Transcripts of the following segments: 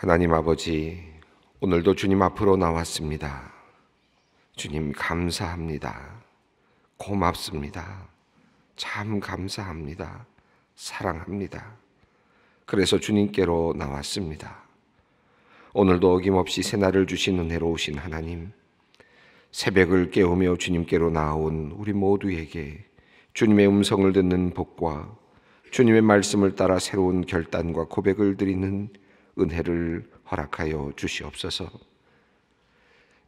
하나님 아버지, 오늘도 주님 앞으로 나왔습니다. 주님 감사합니다. 고맙습니다. 참 감사합니다. 사랑합니다. 그래서 주님께로 나왔습니다. 오늘도 어김없이 새날을 주신 은혜로우신 하나님, 새벽을 깨우며 주님께로 나온 우리 모두에게 주님의 음성을 듣는 복과 주님의 말씀을 따라 새로운 결단과 고백을 드리는 은혜를 허락하여 주시옵소서.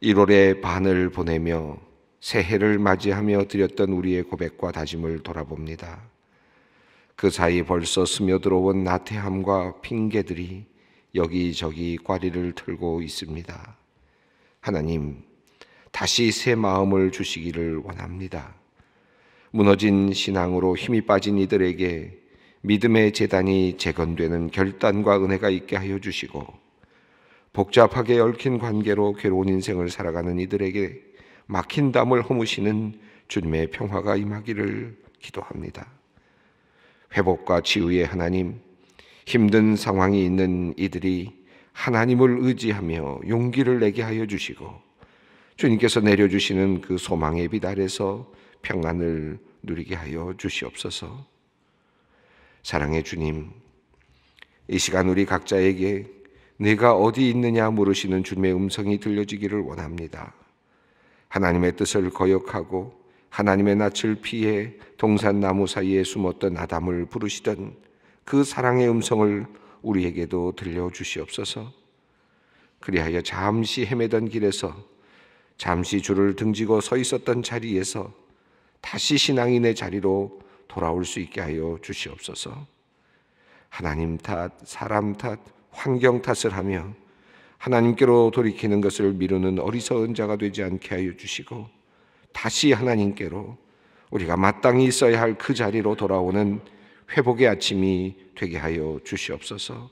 1월의 반을 보내며 새해를 맞이하며 드렸던 우리의 고백과 다짐을 돌아봅니다. 그 사이 벌써 스며들어온 나태함과 핑계들이 여기저기 꽈리를 틀고 있습니다. 하나님, 다시 새 마음을 주시기를 원합니다. 무너진 신앙으로 힘이 빠진 이들에게 믿음의 재단이 재건되는 결단과 은혜가 있게 하여 주시고 복잡하게 얽힌 관계로 괴로운 인생을 살아가는 이들에게 막힌 담을 허무시는 주님의 평화가 임하기를 기도합니다. 회복과 치유의 하나님, 힘든 상황이 있는 이들이 하나님을 의지하며 용기를 내게 하여 주시고 주님께서 내려주시는 그 소망의 빛 아래서 평안을 누리게 하여 주시옵소서. 사랑의 주님, 이 시간 우리 각자에게 내가 어디 있느냐 물으시는 주님의 음성이 들려지기를 원합니다. 하나님의 뜻을 거역하고 하나님의 낯을 피해 동산나무 사이에 숨었던 아담을 부르시던 그 사랑의 음성을 우리에게도 들려주시옵소서. 그리하여 잠시 헤매던 길에서 잠시 줄을 등지고 서 있었던 자리에서 다시 신앙인의 자리로 돌아올 수 있게 하여 주시옵소서. 하나님 탓, 사람 탓, 환경 탓을 하며 하나님께로 돌이키는 것을 미루는 어리석은 자가 되지 않게 하여 주시고 다시 하나님께로 우리가 마땅히 있어야 할 그 자리로 돌아오는 회복의 아침이 되게 하여 주시옵소서.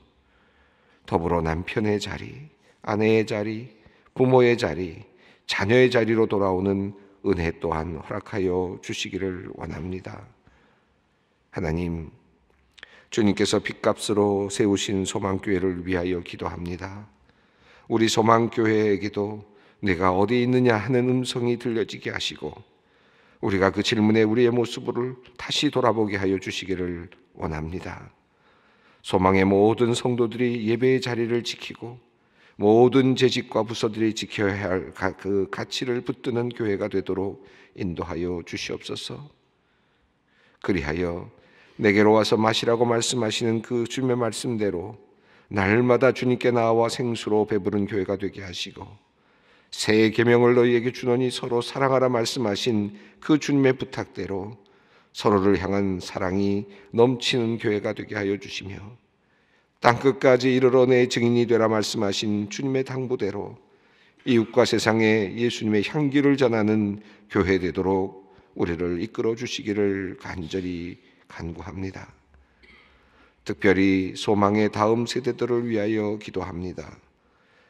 더불어 남편의 자리, 아내의 자리, 부모의 자리, 자녀의 자리로 돌아오는 은혜 또한 허락하여 주시기를 원합니다. 하나님, 주님께서 빚값으로 세우신 소망교회를 위하여 기도합니다. 우리 소망교회에게도 내가 어디 있느냐 하는 음성이 들려지게 하시고, 우리가 그 질문에 우리의 모습을 다시 돌아보게 하여 주시기를 원합니다. 소망의 모든 성도들이 예배의 자리를 지키고, 모든 재직과 부서들이 지켜야 할 그 가치를 붙드는 교회가 되도록 인도하여 주시옵소서. 그리하여 내게로 와서 마시라고 말씀하시는 그 주님의 말씀대로 날마다 주님께 나와 생수로 배부른 교회가 되게 하시고 새 계명을 너희에게 주노니 서로 사랑하라 말씀하신 그 주님의 부탁대로 서로를 향한 사랑이 넘치는 교회가 되게 하여 주시며 땅끝까지 이르러 내 증인이 되라 말씀하신 주님의 당부대로 이웃과 세상에 예수님의 향기를 전하는 교회 되도록 우리를 이끌어 주시기를 간절히 간구합니다. 특별히 소망의 다음 세대들을 위하여 기도합니다.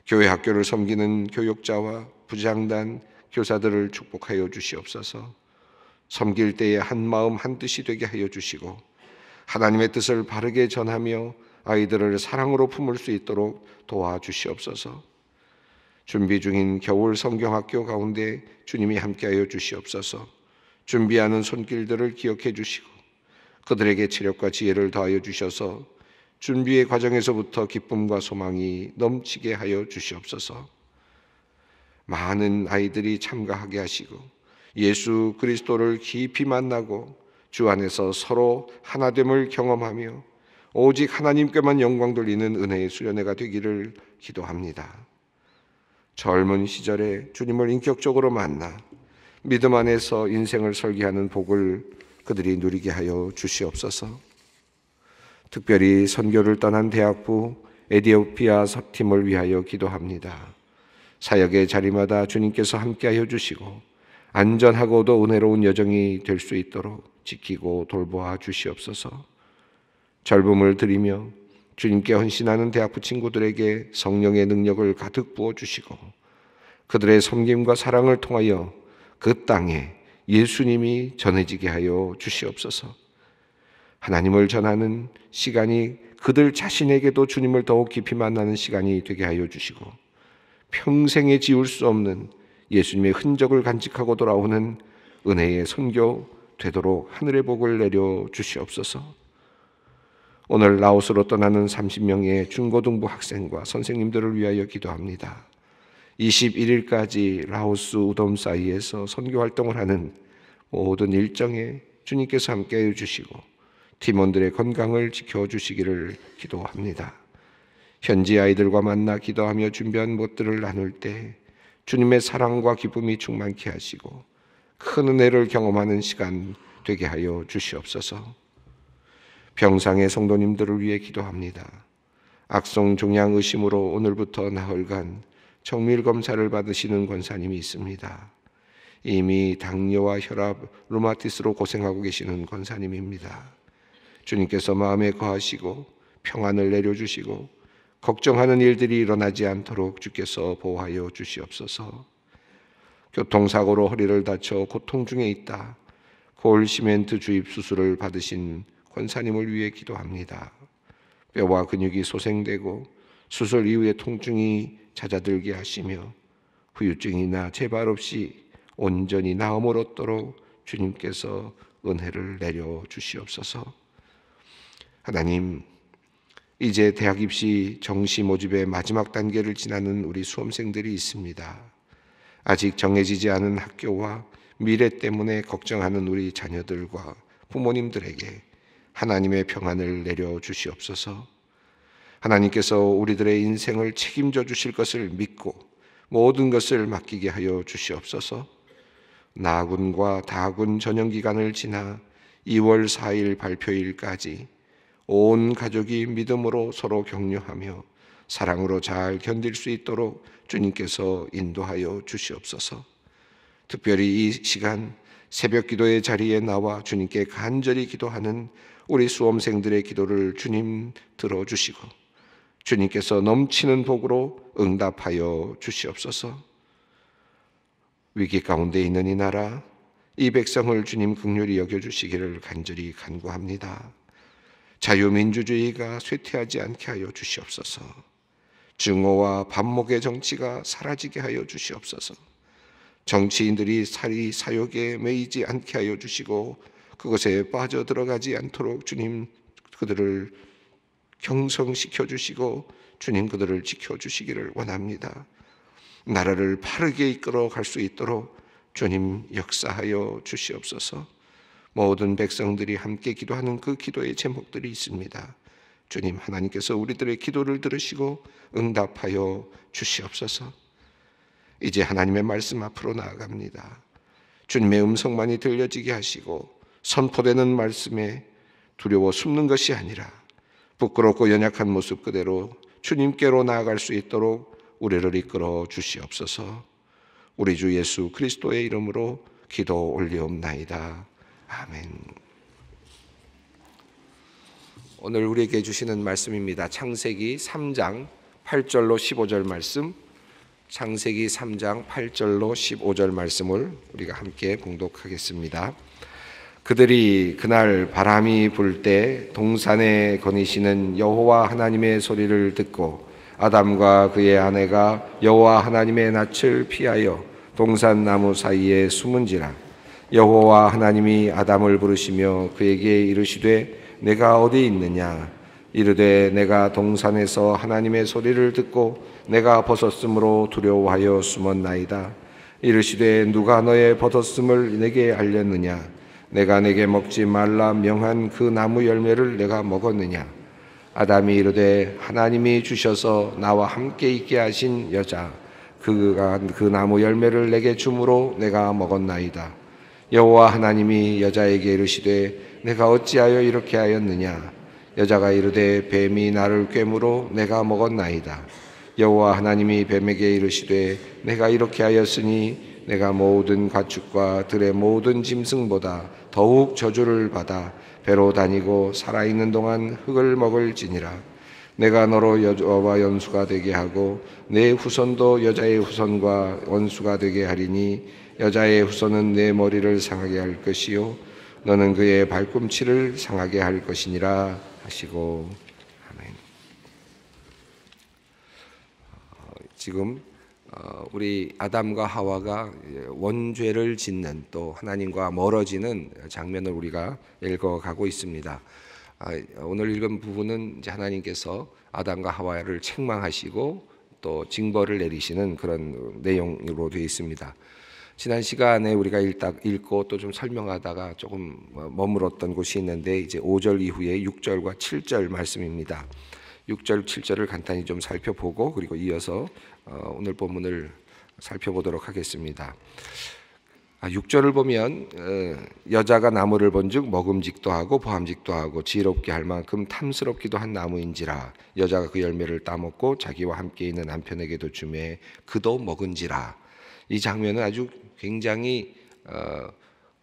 교회 학교를 섬기는 교육자와 부장단, 교사들을 축복하여 주시옵소서. 섬길 때에 한 마음 한 뜻이 되게 하여 주시고 하나님의 뜻을 바르게 전하며 아이들을 사랑으로 품을 수 있도록 도와주시옵소서. 준비 중인 겨울 성경학교 가운데 주님이 함께하여 주시옵소서. 준비하는 손길들을 기억해 주시고 그들에게 체력과 지혜를 더하여 주셔서 준비의 과정에서부터 기쁨과 소망이 넘치게 하여 주시옵소서. 많은 아이들이 참가하게 하시고 예수 그리스도를 깊이 만나고 주 안에서 서로 하나됨을 경험하며 오직 하나님께만 영광 돌리는 은혜의 수련회가 되기를 기도합니다. 젊은 시절에 주님을 인격적으로 만나 믿음 안에서 인생을 설계하는 복을 그들이 누리게 하여 주시옵소서. 특별히 선교를 떠난 대학부 에디오피아 서팀을 위하여 기도합니다. 사역의 자리마다 주님께서 함께하여 주시고 안전하고도 은혜로운 여정이 될 수 있도록 지키고 돌보아 주시옵소서. 젊음을 드리며 주님께 헌신하는 대학부 친구들에게 성령의 능력을 가득 부어 주시고 그들의 섬김과 사랑을 통하여 그 땅에 예수님이 전해지게 하여 주시옵소서. 하나님을 전하는 시간이 그들 자신에게도 주님을 더욱 깊이 만나는 시간이 되게 하여 주시고 평생에 지울 수 없는 예수님의 흔적을 간직하고 돌아오는 은혜의 선교 되도록 하늘의 복을 내려 주시옵소서. 오늘 라오스로 떠나는 30명의 중고등부 학생과 선생님들을 위하여 기도합니다. 21일까지 라오스 우돔 사이에서 선교 활동을 하는 모든 일정에 주님께서 함께 해주시고 팀원들의 건강을 지켜주시기를 기도합니다. 현지 아이들과 만나 기도하며 준비한 것들을 나눌 때 주님의 사랑과 기쁨이 충만케 하시고 큰 은혜를 경험하는 시간 되게 하여 주시옵소서. 병상의 성도님들을 위해 기도합니다. 악성 종양 의심으로 오늘부터 나흘간 정밀 검사를 받으시는 권사님이 있습니다. 이미 당뇨와 혈압, 루마티스로 고생하고 계시는 권사님입니다. 주님께서 마음에 거하시고 평안을 내려주시고 걱정하는 일들이 일어나지 않도록 주께서 보호하여 주시옵소서. 교통사고로 허리를 다쳐 고통 중에 있다. 골 시멘트 주입 수술을 받으신 권사님을 위해 기도합니다. 뼈와 근육이 소생되고 수술 이후의 통증이 찾아들게 하시며 후유증이나 재발 없이 온전히 나음을 얻도록 주님께서 은혜를 내려 주시옵소서. 하나님, 이제 대학 입시 정시 모집의 마지막 단계를 지나는 우리 수험생들이 있습니다. 아직 정해지지 않은 학교와 미래 때문에 걱정하는 우리 자녀들과 부모님들에게 하나님의 평안을 내려 주시옵소서. 하나님께서 우리들의 인생을 책임져 주실 것을 믿고 모든 것을 맡기게 하여 주시옵소서. 나군과 다군 전형 기간을 지나 2월 4일 발표일까지 온 가족이 믿음으로 서로 격려하며 사랑으로 잘 견딜 수 있도록 주님께서 인도하여 주시옵소서. 특별히 이 시간 새벽 기도의 자리에 나와 주님께 간절히 기도하는 우리 수험생들의 기도를 주님 들어주시고 주님께서 넘치는 복으로 응답하여 주시옵소서. 위기 가운데 있는 이 나라, 이 백성을 주님 극률이 여겨주시기를 간절히 간구합니다. 자유민주주의가 쇠퇴하지 않게 하여 주시옵소서. 증오와 반목의 정치가 사라지게 하여 주시옵소서. 정치인들이 살이 사욕에 매이지 않게 하여 주시고 그것에 빠져들어가지 않도록 주님 그들을 경성시켜 주시고 주님 그들을 지켜 주시기를 원합니다. 나라를 바르게 이끌어 갈 수 있도록 주님 역사하여 주시옵소서. 모든 백성들이 함께 기도하는 그 기도의 제목들이 있습니다. 주님 하나님께서 우리들의 기도를 들으시고 응답하여 주시옵소서. 이제 하나님의 말씀 앞으로 나아갑니다. 주님의 음성만이 들려지게 하시고 선포되는 말씀에 두려워 숨는 것이 아니라 부끄럽고 연약한 모습 그대로 주님께로 나아갈 수 있도록 우리를 이끌어 주시옵소서. 우리 주 예수 그리스도의 이름으로 기도 올리옵나이다. 아멘. 오늘 우리에게 주시는 말씀입니다. 창세기 3장 8절로 15절 말씀. 창세기 3장 8절로 15절 말씀을 우리가 함께 공독하겠습니다 그들이 그날 바람이 불 때 동산에 거니시는 여호와 하나님의 소리를 듣고 아담과 그의 아내가 여호와 하나님의 낯을 피하여 동산 나무 사이에 숨은지라 여호와 하나님이 아담을 부르시며 그에게 이르시되 내가 어디 있느냐 이르되 내가 동산에서 하나님의 소리를 듣고 내가 벗었으므로 두려워하여 숨었나이다 이르시되 누가 너의 벗었음을 내게 알렸느냐 내가 내게 먹지 말라 명한 그 나무 열매를 내가 먹었느냐? 아담이 이르되 하나님이 주셔서 나와 함께 있게 하신 여자 그가 그 나무 열매를 내게 주므로 내가 먹었나이다. 여호와 하나님이 여자에게 이르시되 내가 어찌하여 이렇게 하였느냐? 여자가 이르되 뱀이 나를 꿰므로 내가 먹었나이다. 여호와 하나님이 뱀에게 이르시되 내가 이렇게 하였으니 내가 모든 가축과 들의 모든 짐승보다 더욱 저주를 받아 배로 다니고 살아있는 동안 흙을 먹을지니라. 내가 너로 여자와 연수가 되게 하고 내 후손도 여자의 후손과 원수가 되게 하리니 여자의 후손은 내 머리를 상하게 할 것이요 너는 그의 발꿈치를 상하게 할 것이니라 하시고 아멘. 아, 지금 어, 우리 아담과 하와가 원죄를 짓는 또 하나님과 멀어지는 장면을 우리가 읽어가고 있습니다. 아, 오늘 읽은 부분은 하나님께서 아담과 하와를 책망하시고 또 징벌을 내리시는 그런 내용으로 되어 있습니다. 지난 시간에 우리가 읽다, 읽고 또 좀 설명하다가 조금 머물었던 곳이 있는데 이제 5절 이후에 6절과 7절 말씀입니다. 6절, 7절을 간단히 좀 살펴보고 그리고 이어서 어, 오늘 본문을 살펴보도록 하겠습니다. 6절을 아, 보면 어, 여자가 나무를 본즉 먹음직도 하고 보함직도 하고 지혜롭게 할 만큼 탐스럽기도 한 나무인지라 여자가 그 열매를 따먹고 자기와 함께 있는 남편에게도 주매 그도 먹은지라 이 장면은 아주 굉장히 어,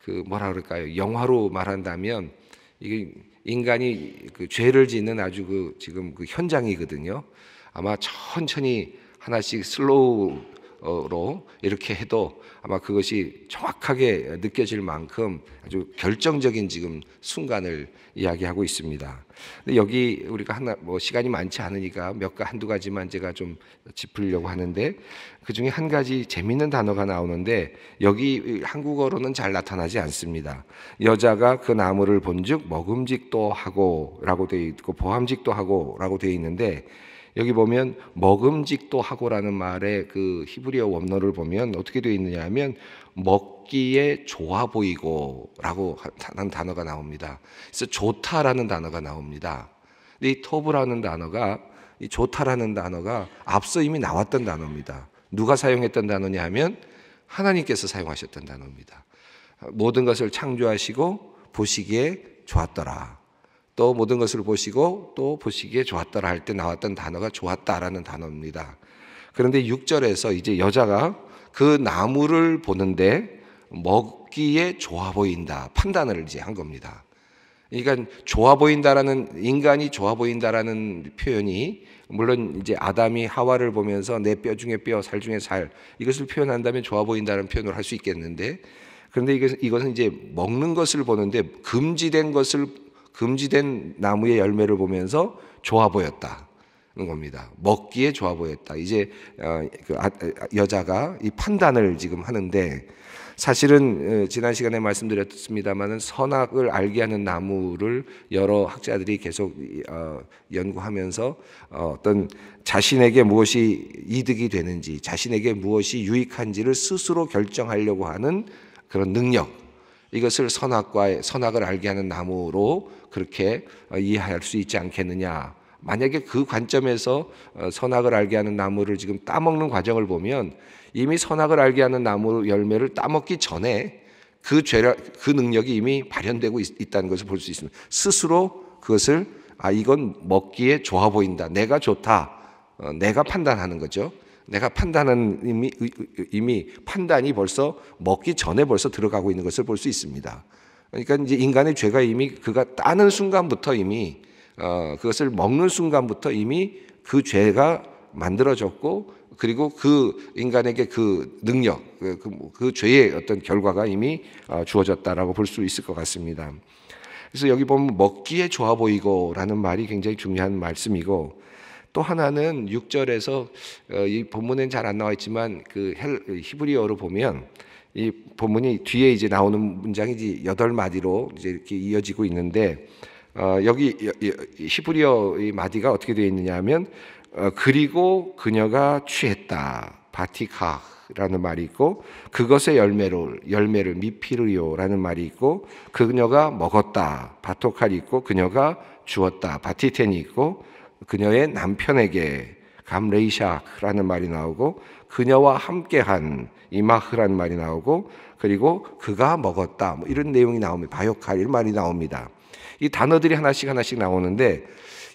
그 뭐라 그럴까요 영화로 말한다면 이게 인간이 그 죄를 짓는 아주 그 지금 그 현장이거든요. 아마 천천히 하나씩 슬로우로 이렇게 해도 아마 그것이 정확하게 느껴질 만큼 아주 결정적인 지금 순간을 이야기하고 있습니다. 근데 여기 우리가 하나 뭐 시간이 많지 않으니까 몇 가 한두 가지만 제가 좀 짚으려고 하는데 그 중에 한 가지 재밌는 단어가 나오는데 여기 한국어로는 잘 나타나지 않습니다. 여자가 그 나무를 본즉 먹음직도 하고라고 돼 있고 보암직도 하고라고 돼 있는데 여기 보면 먹음직도 하고라는 말의 그 히브리어 원어를 보면 어떻게 돼 있느냐 하면 먹 먹기에 좋아 보이고 라고 하는 단어가 나옵니다. 그래서 좋다라는 단어가 나옵니다. 이 토브라는 단어가 이 좋다라는 단어가 앞서 이미 나왔던 단어입니다. 누가 사용했던 단어냐 하면 하나님께서 사용하셨던 단어입니다. 모든 것을 창조하시고 보시기에 좋았더라. 또 모든 것을 보시고 또 보시기에 좋았더라 할 때 나왔던 단어가 좋았다라는 단어입니다. 그런데 6절에서 이제 여자가 그 나무를 보는데 먹기에 좋아 보인다 판단을 이제 한 겁니다. 그러니까 좋아 보인다라는 인간이 좋아 보인다라는 표현이 물론 이제 아담이 하와를 보면서 내 뼈 중에 뼈, 살 중에 살 이것을 표현한다면 좋아 보인다는 표현을 할 수 있겠는데 그런데 이것, 이것은 이제 먹는 것을 보는데 금지된 것을 금지된 나무의 열매를 보면서 좋아 보였다. 겁니다. 먹기에 좋아 보였다. 이제 어, 그 아, 아, 여자가 이 판단을 지금 하는데 사실은 어, 지난 시간에 말씀드렸습니다만은 선악을 알게 하는 나무를 여러 학자들이 계속 어, 연구하면서 어, 어떤 자신에게 무엇이 이득이 되는지 자신에게 무엇이 유익한지를 스스로 결정하려고 하는 그런 능력 이것을 선악과 선악을 알게 하는 나무로 그렇게 이해할 수 있지 않겠느냐 만약에 그 관점에서 어, 선악을 알게 하는 나무를 지금 따먹는 과정을 보면 이미 선악을 알게 하는 나무 열매를 따먹기 전에 그 죄력, 그 능력이 이미 발현되고 있, 다는 것을 볼 수 있습니다. 스스로 그것을 아 이건 먹기에 좋아 보인다. 내가 좋다. 어, 내가 판단하는 거죠. 내가 판단은 이미 이미 판단이 벌써 먹기 전에 벌써 들어가고 있는 것을 볼 수 있습니다. 그러니까 이제 인간의 죄가 이미 그가 따는 순간부터 이미 어, 그것을 먹는 순간부터 이미 그 죄가 만들어졌고 그리고 그 인간에게 그 능력, 그, 그, 그 죄의 어떤 결과가 이미 어, 주어졌다라고 볼 수 있을 것 같습니다. 그래서 여기 보면 먹기에 좋아 보이고라는 말이 굉장히 중요한 말씀이고 또 하나는 6절에서 어, 이 본문엔 잘 안 나와 있지만 그 헬, 그 히브리어로 보면 이 본문이 뒤에 이제 나오는 문장이 지 여덟 마디로 이제 이렇게 이어지고 있는데 어, 여기 히브리어 이 마디가 어떻게 되어 있느냐 하면 어, 그리고 그녀가 취했다. 바티카라는 말이 있고 그것의 열매를 열매를 미피르요라는 말이 있고 그녀가 먹었다. 바토칼이 있고 그녀가 주었다. 바티텐이 있고 그녀의 남편에게 감레이샤라는 말이 나오고 그녀와 함께한 이마흐라는 말이 나오고 그리고 그가 먹었다 뭐 이런 내용이 나오면 바요칼 이런 말이 나옵니다. 이 단어들이 하나씩 하나씩 나오는데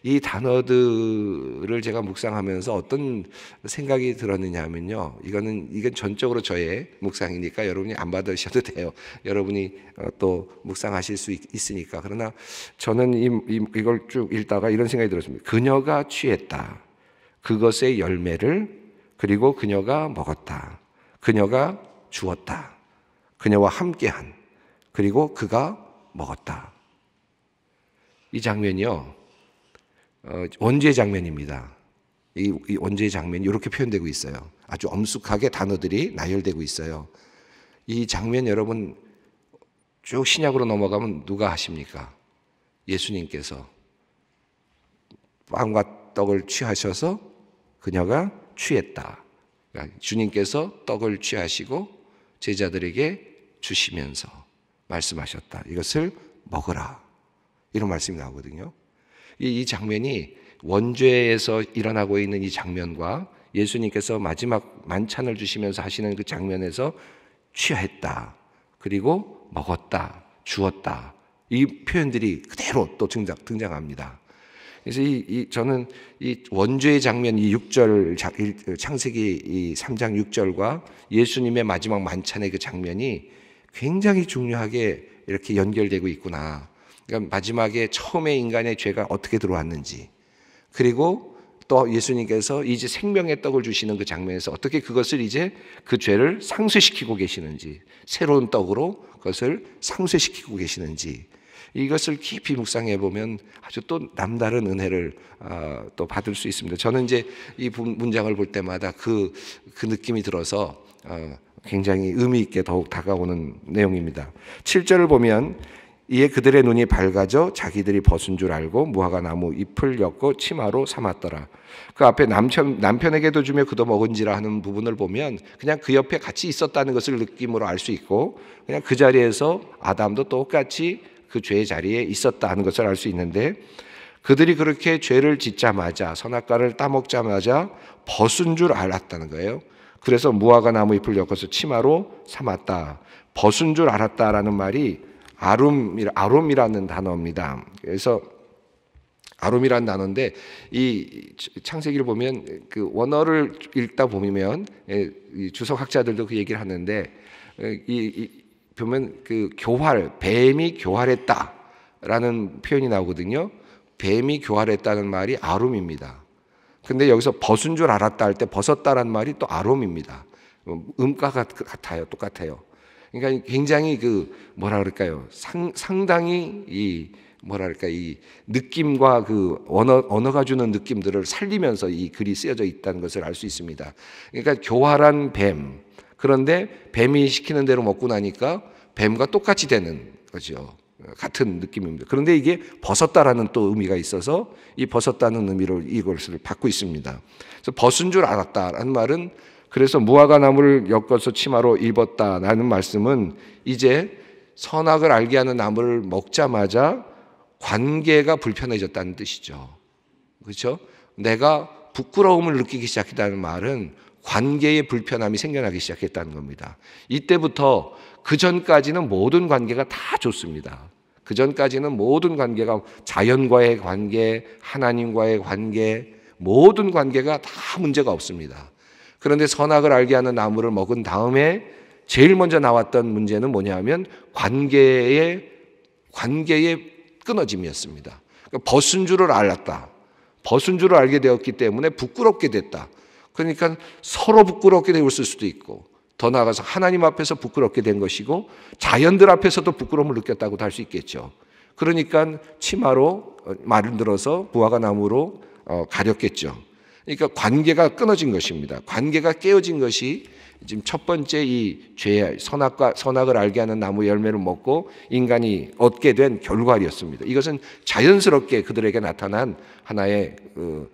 이 단어들을 제가 묵상하면서 어떤 생각이 들었느냐 하면요. 이거는, 이건 전적으로 저의 묵상이니까 여러분이 안 받으셔도 돼요. 여러분이 어, 또 묵상하실 수 있으니까. 그러나 저는 이, 걸쭉 읽다가 이런 생각이 들었습니다. 그녀가 취했다. 그것의 열매를 그리고 그녀가 먹었다. 그녀가 주었다. 그녀와 함께한 그리고 그가 먹었다. 이 장면이요. 어, 원죄 장면입니다. 이, 이 원죄 장면이 이렇게 표현되고 있어요. 아주 엄숙하게 단어들이 나열되고 있어요. 이 장면 여러분 쭉 신약으로 넘어가면 누가 하십니까? 예수님께서 빵과 떡을 취하셔서 그녀가 취했다. 그러니까 주님께서 떡을 취하시고 제자들에게 주시면서 말씀하셨다. 이것을 먹으라. 이런 말씀이 나오거든요. 이 장면이 원죄에서 일어나고 있는 이 장면과 예수님께서 마지막 만찬을 주시면서 하시는 그 장면에서 취했다. 그리고 먹었다. 주었다. 이 표현들이 그대로 또 등장, 등장합니다. 그래서 이, 이 저는 이 원죄의 장면 이 6절 창세기 이 3장 6절과 예수님의 마지막 만찬의 그 장면이 굉장히 중요하게 이렇게 연결되고 있구나. 그러니까 마지막에 처음에 인간의 죄가 어떻게 들어왔는지 그리고 또 예수님께서 이제 생명의 떡을 주시는 그 장면에서 어떻게 그것을 이제 그 죄를 상쇄시키고 계시는지 새로운 떡으로 그것을 상쇄시키고 계시는지 이것을 깊이 묵상해 보면 아주 또 남다른 은혜를 어, 또 받을 수 있습니다. 저는 이제 이 문장을 볼 때마다 그그 그 느낌이 들어서 어, 굉장히 의미 있게 더욱 다가오는 내용입니다. 7절을 보면 이에 그들의 눈이 밝아져 자기들이 벗은 줄 알고 무화과 나무 잎을 엮고 치마로 삼았더라. 그 앞에 남편 남편에게도 주며 그도 먹은지라 하는 부분을 보면 그냥 그 옆에 같이 있었다는 것을 느낌으로 알 수 있고 그냥 그 자리에서 아담도 똑같이 그 죄의 자리에 있었다 하는 것을 알 수 있는데 그들이 그렇게 죄를 짓자마자 선악과를 따먹자마자 벗은 줄 알았다는 거예요. 그래서 무화과 나무 잎을 엮어서 치마로 삼았다. 벗은 줄 알았다라는 말이 아룸, 아룸이라는 단어입니다. 그래서 아롬이란 단어인데 이 창세기를 보면 그 원어를 읽다 보면 예, 주석학자들도 그 얘기를 하는데 예, 이, 이 보면 그 교활 뱀이 교활했다라는 표현이 나오거든요. 뱀이 교활했다는 말이 아롬입니다. 근데 여기서 벗은 줄 알았다 할 때 벗었다라는 말이 또 아롬입니다. 음, 음과 같아요. 똑같아요. 그러니까 굉장히 그 뭐라 그럴까요? 상, 상당히 이 뭐랄까 이 느낌과 그 언어 언어가 주는 느낌들을 살리면서 이 글이 쓰여져 있다는 것을 알 수 있습니다. 그러니까 교활한 뱀 그런데 뱀이 시키는 대로 먹고 나니까 뱀과 똑같이 되는 거죠. 같은 느낌입니다. 그런데 이게 벗었다라는 또 의미가 있어서 이 벗었다는 의미로 이것을 받고 있습니다. 그래서 벗은 줄 알았다라는 말은 그래서 무화과 나무를 엮어서 치마로 입었다라는 말씀은 이제 선악을 알게 하는 나무를 먹자마자 관계가 불편해졌다는 뜻이죠. 그렇죠? 내가 부끄러움을 느끼기 시작했다는 말은 관계의 불편함이 생겨나기 시작했다는 겁니다. 이때부터 그 전까지는 모든 관계가 다 좋습니다. 그 전까지는 모든 관계가 자연과의 관계, 하나님과의 관계, 모든 관계가 다 문제가 없습니다. 그런데 선악을 알게 하는 나무를 먹은 다음에 제일 먼저 나왔던 문제는 뭐냐면 관계의 관계의 끊어짐이었습니다. 그러니까 벗은 줄을 알았다. 벗은 줄을 알게 되었기 때문에 부끄럽게 됐다. 그러니까 서로 부끄럽게 되었을 수도 있고 더 나아가서 하나님 앞에서 부끄럽게 된 것이고 자연들 앞에서도 부끄러움을 느꼈다고할 수 있겠죠. 그러니까 치마로 말을 어, 들어서 부화가 나무로 어, 가렸겠죠. 그러니까 관계가 끊어진 것입니다. 관계가 깨어진 것이 지금 첫 번째 이 죄, 의 선악과 선악을 알게 하는 나무 열매를 먹고 인간이 얻게 된 결과였습니다. 이것은 자연스럽게 그들에게 나타난 하나의 그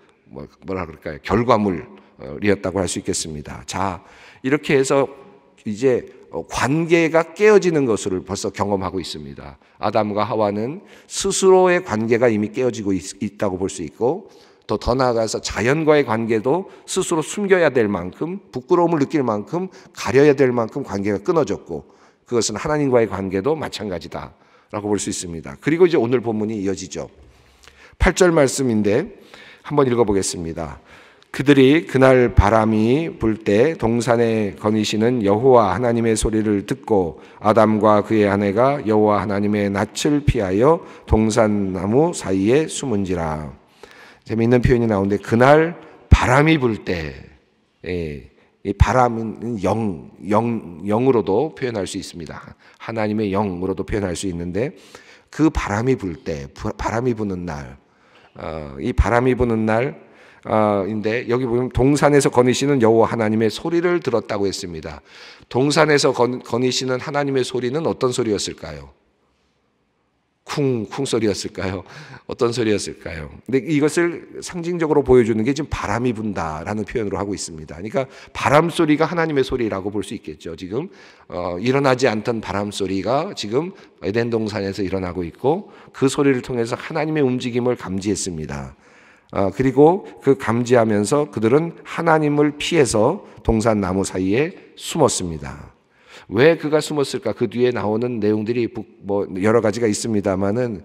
뭐라 그럴까요? 결과물이었다고 할 수 있겠습니다. 자, 이렇게 해서 이제 어, 관계가 깨어지는 것을 벌써 경험하고 있습니다. 아담과 하와는 스스로의 관계가 이미 깨어지고 있, 다고 볼 수 있고 또더 나아가서 자연과의 관계도 스스로 숨겨야 될 만큼 부끄러움을 느낄 만큼 가려야 될 만큼 관계가 끊어졌고 그것은 하나님과의 관계도 마찬가지다. 라고 볼 수 있습니다. 그리고 이제 오늘 본문이 이어지죠. 8절 말씀인데 한번 읽어보겠습니다. 그들이 그날 바람이 불 때 동산에 거니시는 여호와 하나님의 소리를 듣고 아담과 그의 아내가 여호와 하나님의 낯을 피하여 동산나무 사이에 숨은지라. 재미있는 표현이 나오는데 그날 바람이 불 때, 예, 이 바람은 영, 영, 영으로도 표현할 수 있습니다. 하나님의 영으로도 표현할 수 있는데 그 바람이 불 때, 바람이 부는 날, 어, 이 바람이 부는 날, 어, 인데 여기 보면 동산에서 거니시는 여호와 하나님의 소리를 들었다고 했습니다. 동산에서 건, 거니시는 하나님의 소리는 어떤 소리였을까요? 쿵쿵 소리였을까요? 어떤 소리였을까요? 근데 이것을 상징적으로 보여주는 게 지금 바람이 분다라는 표현으로 하고 있습니다. 그러니까 바람 소리가 하나님의 소리라고 볼 수 있겠죠. 지금 어, 일어나지 않던 바람 소리가 지금 에덴 동산에서 일어나고 있고 그 소리를 통해서 하나님의 움직임을 감지했습니다. 어, 그리고 그 감지하면서 그들은 하나님을 피해서 동산 나무 사이에 숨었습니다. 왜 그가 숨었을까? 그 뒤에 나오는 내용들이 뭐 여러 가지가 있습니다만은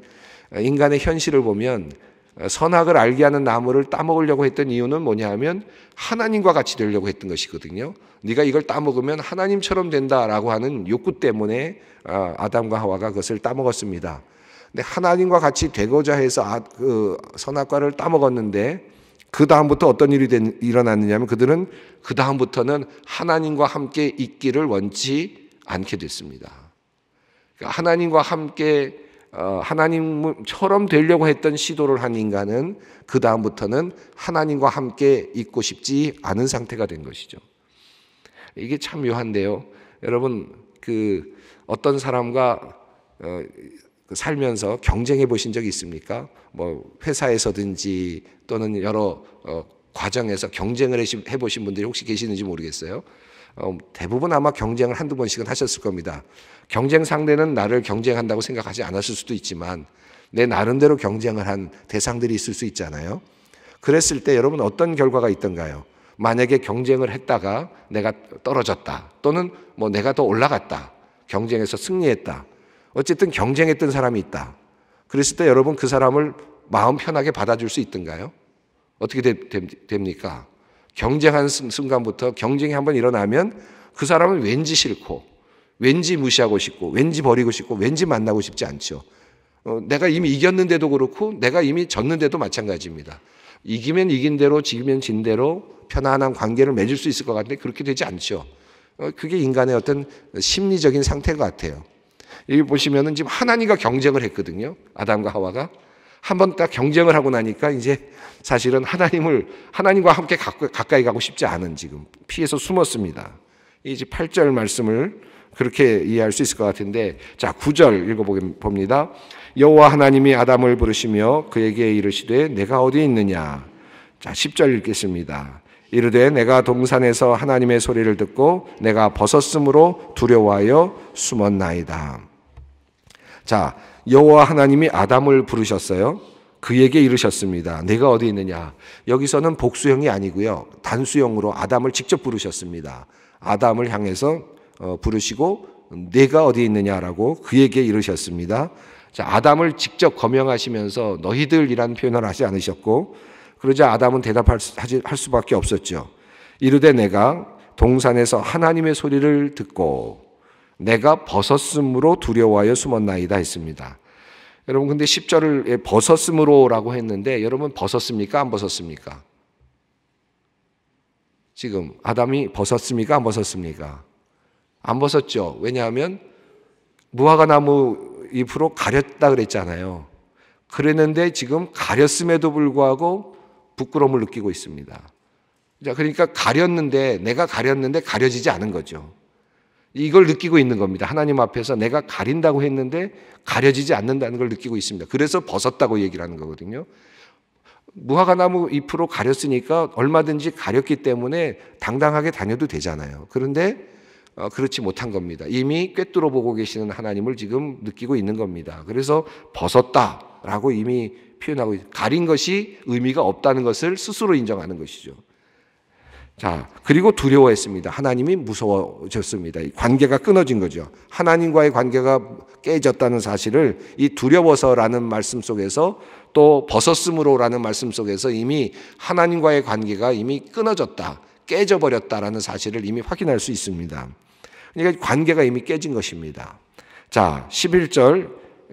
어, 인간의 현실을 보면 어, 선악을 알게 하는 나무를 따먹으려고 했던 이유는 뭐냐 하면 하나님과 같이 되려고 했던 것이거든요. 네가 이걸 따먹으면 하나님처럼 된다라고 하는 욕구 때문에 어, 아담과 하와가 그것을 따먹었습니다. 근데 하나님과 같이 되고자 해서 아, 그 선악과를 따먹었는데 그 다음부터 어떤 일이 된, 일어났느냐면 하 그들은 그 다음부터는 하나님과 함께 있기를 원치 않게 됐습니다. 그러니까 하나님과 함께 어, 하나님처럼 되려고 했던 시도를 한 인간은 그 다음부터는 하나님과 함께 있고 싶지 않은 상태가 된 것이죠. 이게 참 묘한데요. 여러분 그 어떤 사람과 어, 그 살면서 경쟁해 보신 적이 있습니까? 뭐 회사에서든지 또는 여러 어, 과정에서 경쟁을 해 보신 분들이 혹시 계시는지 모르겠어요. 어, 대부분 아마 경쟁을 한두 번씩은 하셨을 겁니다. 경쟁 상대는 나를 경쟁한다고 생각하지 않았을 수도 있지만 내 나름대로 경쟁을 한 대상들이 있을 수 있잖아요. 그랬을 때 여러분 어떤 결과가 있던가요? 만약에 경쟁을 했다가 내가 떨어졌다 또는 뭐 내가 더 올라갔다 경쟁에서 승리했다 어쨌든 경쟁했던 사람이 있다. 그랬을 때 여러분 그 사람을 마음 편하게 받아줄 수 있던가요? 어떻게 됩니까? 경쟁한 순간부터 경쟁이 한 번 일어나면 그 사람은 왠지 싫고, 왠지 무시하고 싶고, 왠지 버리고 싶고, 왠지 만나고 싶지 않죠. 어, 내가 이미 이겼는데도 그렇고, 내가 이미 졌는데도 마찬가지입니다. 이기면 이긴 대로, 지기면 진 대로 편안한 관계를 맺을 수 있을 것 같은데 그렇게 되지 않죠. 어, 그게 인간의 어떤 심리적인 상태 같아요. 여기 보시면은 지금 하나님과 경쟁을 했거든요. 아담과 하와가. 한 번 딱 경쟁을 하고 나니까 이제 사실은 하나님을, 하나님과 함께 가까이 가고 싶지 않은 지금 피해서 숨었습니다. 이제 8절 말씀을 그렇게 이해할 수 있을 것 같은데 자 9절 읽어봅니다. 여호와 하나님이 아담을 부르시며 그에게 이르시되 내가 어디 있느냐 자 10절 읽겠습니다. 이르되 내가 동산에서 하나님의 소리를 듣고 내가 벗었으므로 두려워하여 숨었나이다. 자, 여호와 하나님이 아담을 부르셨어요. 그에게 이르셨습니다. 내가 어디 있느냐? 여기서는 복수형이 아니고요. 단수형으로 아담을 직접 부르셨습니다. 아담을 향해서 어, 부르시고 내가 어디 있느냐라고 그에게 이르셨습니다. 자, 아담을 직접 거명하시면서 너희들이라는 표현을 하지 않으셨고 그러자 아담은 대답할 수, 할 수밖에 없었죠. 이르되 내가 동산에서 하나님의 소리를 듣고 내가 벗었으므로 두려워하여 숨었나이다 했습니다. 여러분 근데 10절을 예, 벗었으로라고 했는데 여러분 벗었습니까? 안 벗었습니까? 지금 아담이 벗었습니까? 안 벗었습니까? 안 벗었죠. 왜냐하면 무화과 나무 잎으로 가렸다 그랬잖아요. 그랬는데 지금 가렸음에도 불구하고 부끄러움을 느끼고 있습니다. 자, 그러니까 가렸는데 내가 가렸는데 가려지지 않은 거죠. 이걸 느끼고 있는 겁니다. 하나님 앞에서 내가 가린다고 했는데 가려지지 않는다는 걸 느끼고 있습니다. 그래서 벗었다고 얘기를 하는 거거든요. 무화과 나무 잎으로 가렸으니까 얼마든지 가렸기 때문에 당당하게 다녀도 되잖아요. 그런데 어, 그렇지 못한 겁니다. 이미 꿰뚫어 보고 계시는 하나님을 지금 느끼고 있는 겁니다. 그래서 벗었다라고 이미 표현하고 가린 것이 의미가 없다는 것을 스스로 인정하는 것이죠. 자, 그리고 두려워했습니다. 하나님이 무서워졌습니다. 관계가 끊어진 거죠. 하나님과의 관계가 깨졌다는 사실을 이 두려워서라는 말씀 속에서 또 벗었으므로라는 말씀 속에서 이미 하나님과의 관계가 이미 끊어졌다, 깨져버렸다라는 사실을 이미 확인할 수 있습니다. 그러니까 관계가 이미 깨진 것입니다. 자, 11절,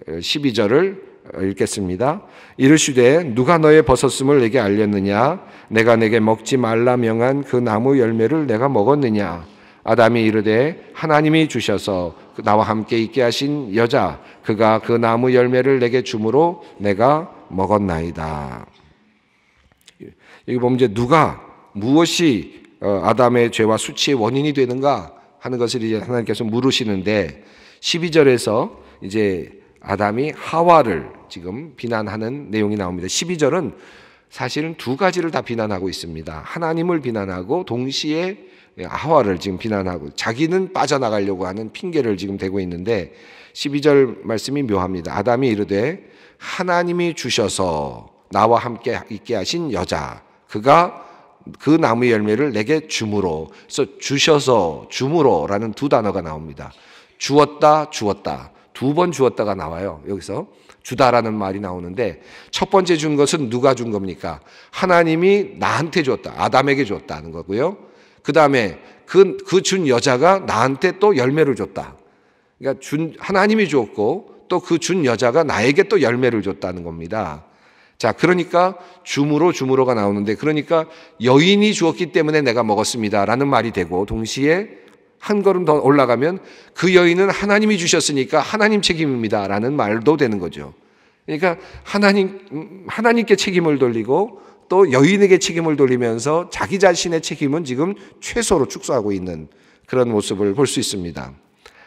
12절을 읽겠습니다. 이르시되 누가 너의 버섯음을 내게 알렸느냐? 내가 내게 먹지 말라 명한 그 나무 열매를 내가 먹었느냐? 아담이 이르되 하나님이 주셔서 나와 함께 있게 하신 여자 그가 그 나무 열매를 내게 주므로 내가 먹었나이다. 여기 보면 이제 누가 무엇이 어, 아담의 죄와 수치의 원인이 되는가 하는 것을 이제 하나님께서 물으시는데 12절에서 이제 아담이 하와를 지금 비난하는 내용이 나옵니다. 12절은 사실은 두 가지를 다 비난하고 있습니다. 하나님을 비난하고 동시에 하와를 지금 비난하고 자기는 빠져나가려고 하는 핑계를 지금 대고 있는데 12절 말씀이 묘합니다. 아담이 이르되 하나님이 주셔서 나와 함께 있게 하신 여자 그가 그 나무 열매를 내게 주므로 그래서 주셔서 주므로라는 두 단어가 나옵니다. 주었다 주었다 두번 주었다가 나와요. 여기서 주다라는 말이 나오는데 첫 번째 준 것은 누가 준 겁니까? 하나님이 나한테 줬다. 아담에게 줬다는 거고요. 그다음에 그그 준 여자가 나한테 또 열매를 줬다. 그러니까 준 하나님이 줬고 또 그 준 여자가 나에게 또 열매를 줬다는 겁니다. 자, 그러니까 주무로 주무로가 나오는데 그러니까 여인이 주었기 때문에 내가 먹었습니다라는 말이 되고 동시에 한 걸음 더 올라가면 그 여인은 하나님이 주셨으니까 하나님 책임입니다라는 말도 되는 거죠. 그러니까 하나님 음, 하나님께 책임을 돌리고 또 여인에게 책임을 돌리면서 자기 자신의 책임은 지금 최소로 축소하고 있는 그런 모습을 볼 수 있습니다.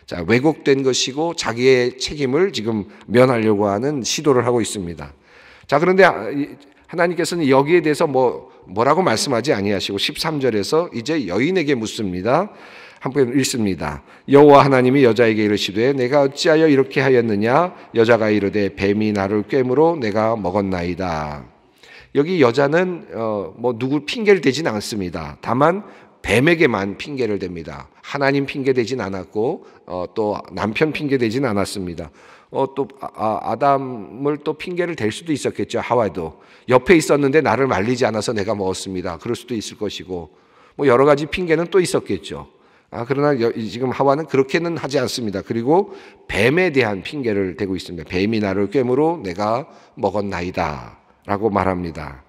자, 왜곡된 것이고 자기의 책임을 지금 면하려고 하는 시도를 하고 있습니다. 자, 그런데 아, 하나님께서는 여기에 대해서 뭐 뭐라고 말씀하지 아니하시고 13절에서 이제 여인에게 묻습니다. 한편 읽습니다. 여호와 하나님이 여자에게 이르시되 내가 어찌하여 이렇게 하였느냐 여자가 이르되 뱀이 나를 꿰므로 내가 먹었나이다. 여기 여자는 어, 뭐 누구 핑계를 대진 않습니다. 다만 뱀에게만 핑계를 댑니다. 하나님 핑계 대진 않았고 어, 또 남편 핑계 대진 않았습니다. 어, 또 아, 아 담을또 핑계를 댈 수도 있었겠죠. 하와도 옆에 있었는데 나를 말리지 않아서 내가 먹었습니다. 그럴 수도 있을 것이고 뭐 여러 가지 핑계는 또 있었겠죠. 아, 그러나 지금 하와는 그렇게는 하지 않습니다. 그리고 뱀에 대한 핑계를 대고 있습니다. 뱀이 나를 꿰므로 내가 먹었나이다. 라고 말합니다.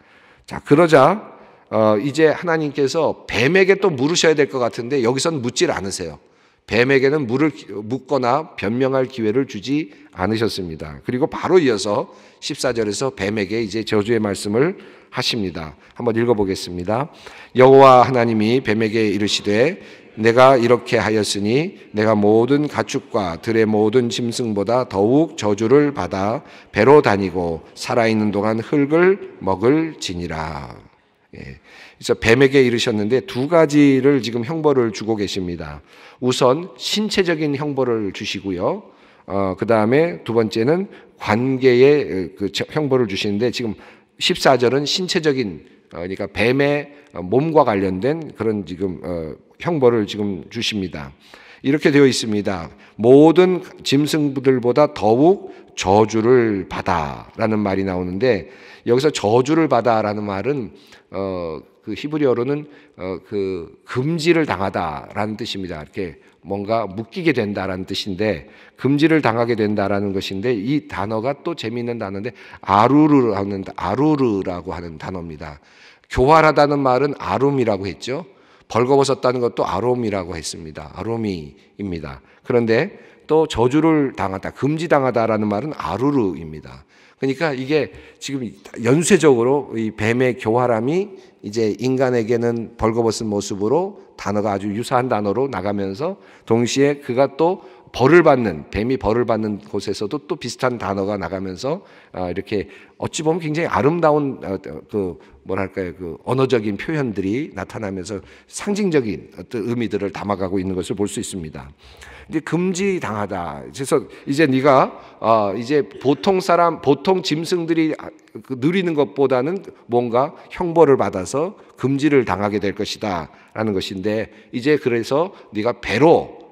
자, 그러자, 어, 이제 하나님께서 뱀에게 또 물으셔야 될 것 같은데 여기선 묻질 않으세요. 뱀에게는 물을 묻거나 변명할 기회를 주지 않으셨습니다. 그리고 바로 이어서 14절에서 뱀에게 이제 저주의 말씀을 하십니다. 한번 읽어 보겠습니다. 여호와 하나님이 뱀에게 이르시되 내가 이렇게 하였으니 내가 모든 가축과 들의 모든 짐승보다 더욱 저주를 받아 배로 다니고 살아있는 동안 흙을 먹을 지니라. 예. 그래서 뱀에게 이르셨는데 두 가지를 지금 형벌을 주고 계십니다. 우선 신체적인 형벌을 주시고요. 어, 그 다음에 두 번째는 관계의 어, 그 형벌을 주시는데 지금 14절은 신체적인 어, 그러니까 뱀의 몸과 관련된 그런 지금 어, 형벌을 지금 주십니다. 이렇게 되어 있습니다. 모든 짐승들보다 더욱 저주를 받아라는 말이 나오는데 여기서 저주를 받아라는 말은 어그 히브리어로는 어그 금지를 당하다라는 뜻입니다. 이렇게 뭔가 묶이게 된다라는 뜻인데 금지를 당하게 된다라는 것인데 이 단어가 또 재미있는 단어인데 아루르라는 아루르라고 하는 단어입니다. 교활하다는 말은 아룸이라고 했죠. 벌거벗었다는 것도 아롬이라고 했습니다. 아롬이입니다 그런데 또 저주를 당하다, 금지당하다라는 말은 아루르입니다. 그러니까 이게 지금 연쇄적으로 이 뱀의 교활함이 이제 인간에게는 벌거벗은 모습으로 단어가 아주 유사한 단어로 나가면서 동시에 그가 또 벌을 받는 뱀이 벌을 받는 곳에서도 또 비슷한 단어가 나가면서 아, 이렇게 어찌 보면 굉장히 아름다운 어, 어, 그 뭐랄까요 그 언어적인 표현들이 나타나면서 상징적인 어떤 의미들을 담아가고 있는 것을 볼 수 있습니다. 근데 금지 당하다. 그래서 이제 네가 어 이제 보통 사람 보통 짐승들이 아, 그 누리는 것보다는 뭔가 형벌을 받아서 금지를 당하게 될 것이다라는 것인데 이제 그래서 네가 배로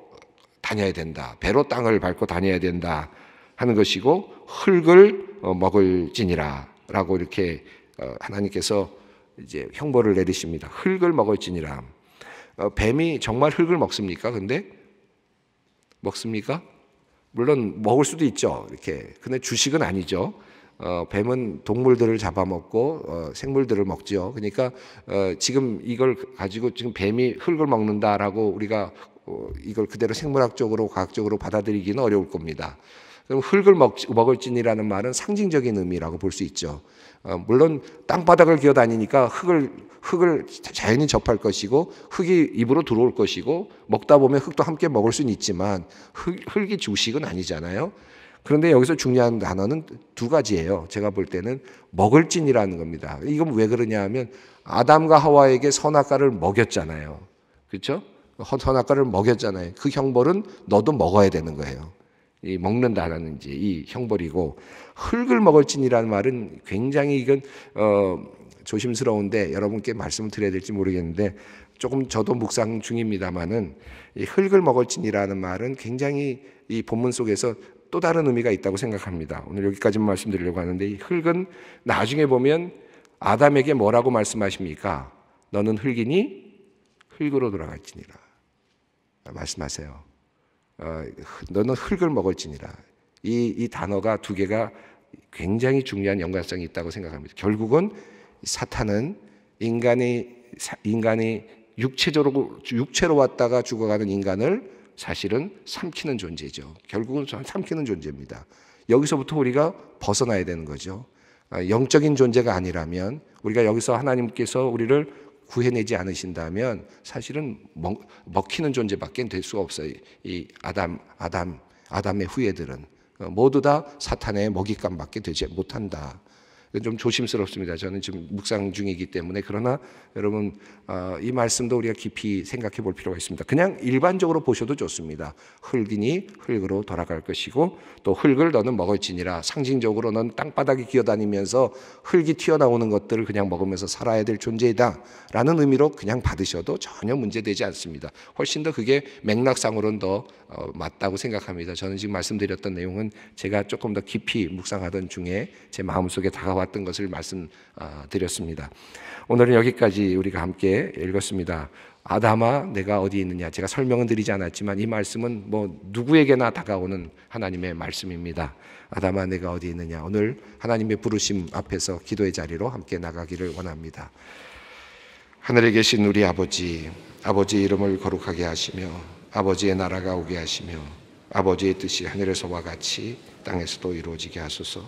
다녀야 된다. 배로 땅을 밟고 다녀야 된다. 하는 것이고 흙을 어, 먹을지니라 라고 이렇게 어, 하나님께서 이제 형벌을 내리십니다. 흙을 먹을지니라. 어, 뱀이 정말 흙을 먹습니까? 근데 먹습니까? 물론 먹을 수도 있죠. 이렇게. 근데 주식은 아니죠. 어, 뱀은 동물들을 잡아먹고 어, 생물들을 먹지요. 그러니까 어, 지금 이걸 가지고 지금 뱀이 흙을 먹는다라고 우리가 어, 이걸 그대로 생물학적으로 과학적으로 받아들이기는 어려울 겁니다. 그럼 흙을 먹, 을진이라는 말은 상징적인 의미라고 볼 수 있죠. 어, 물론 땅바닥을 기어다니니까 흙을 흙을 자연히 접할 것이고 흙이 입으로 들어올 것이고 먹다 보면 흙도 함께 먹을 수는 있지만 흙, 흙이 주식은 아니잖아요. 그런데 여기서 중요한 단어는 두 가지예요. 제가 볼 때는 먹을진이라는 겁니다. 이건 왜 그러냐 하면 아담과 하와에게 선악과를 먹였잖아요. 그렇죠? 선악과를 그 먹였잖아요. 그 형벌은 너도 먹어야 되는 거예요. 이 먹는다라는 이제 이 형벌이고 흙을 먹을진이라는 말은 굉장히 이건 어 조심스러운데 여러분께 말씀을 드려야 될지 모르겠는데 조금 저도 묵상 중입니다만은 이 흙을 먹을진이라는 말은 굉장히 이 본문 속에서 또 다른 의미가 있다고 생각합니다. 오늘 여기까지만 말씀드리려고 하는데 이 흙은 나중에 보면 아담에게 뭐라고 말씀하십니까? 너는 흙이니 흙으로 돌아갈지니라. 말씀하세요. 어, 너는 흙을 먹을지니라. 이, 이 단어가 두 개가 굉장히 중요한 연관성이 있다고 생각합니다. 결국은 사탄은 인간이, 인간이 육체적으로, 육체로 왔다가 죽어가는 인간을 사실은 삼키는 존재죠. 결국은 삼키는 존재입니다. 여기서부터 우리가 벗어나야 되는 거죠. 아, 영적인 존재가 아니라면 우리가 여기서 하나님께서 우리를 구해내지 않으신다면 사실은 먹히는 존재밖에 될 수가 없어요. 이 아담, 아담, 아담의 후예들은 어, 모두 다 사탄의 먹잇감밖에 되지 못한다. 좀 조심스럽습니다. 저는 지금 묵상 중이기 때문에 그러나 여러분 아, 이 말씀도 우리가 깊이 생각해 볼 필요가 있습니다. 그냥 일반적으로 보셔도 좋습니다. 흙이니 흙으로 돌아갈 것이고 또 흙을 너는 먹을지니라 상징적으로 는 땅바닥에 기어다니면서 흙이 튀어나오는 것들을 그냥 먹으면서 살아야 될 존재이다라는 의미로 그냥 받으셔도 전혀 문제되지 않습니다. 훨씬 더 그게 맥락상으로는 더 어, 맞다고 생각합니다. 저는 지금 말씀드렸던 내용은 제가 조금 더 깊이 묵상하던 중에 제 마음속에 다가와 왔던 것을 말씀드렸습니다. 아, 오늘은 여기까지 우리가 함께 읽었습니다. 아담아 내가 어디 있느냐 제가 설명은 드리지 않았지만 이 말씀은 뭐 누구에게나 다가오는 하나님의 말씀입니다. 아담아 내가 어디 있느냐 오늘 하나님의 부르심 앞에서 기도의 자리로 함께 나가기를 원합니다. 하늘에 계신 우리 아버지 아버지 이름을 거룩하게 하시며 아버지의 나라가 오게 하시며 아버지의 뜻이 하늘에서와 같이 땅에서도 이루어지게 하소서.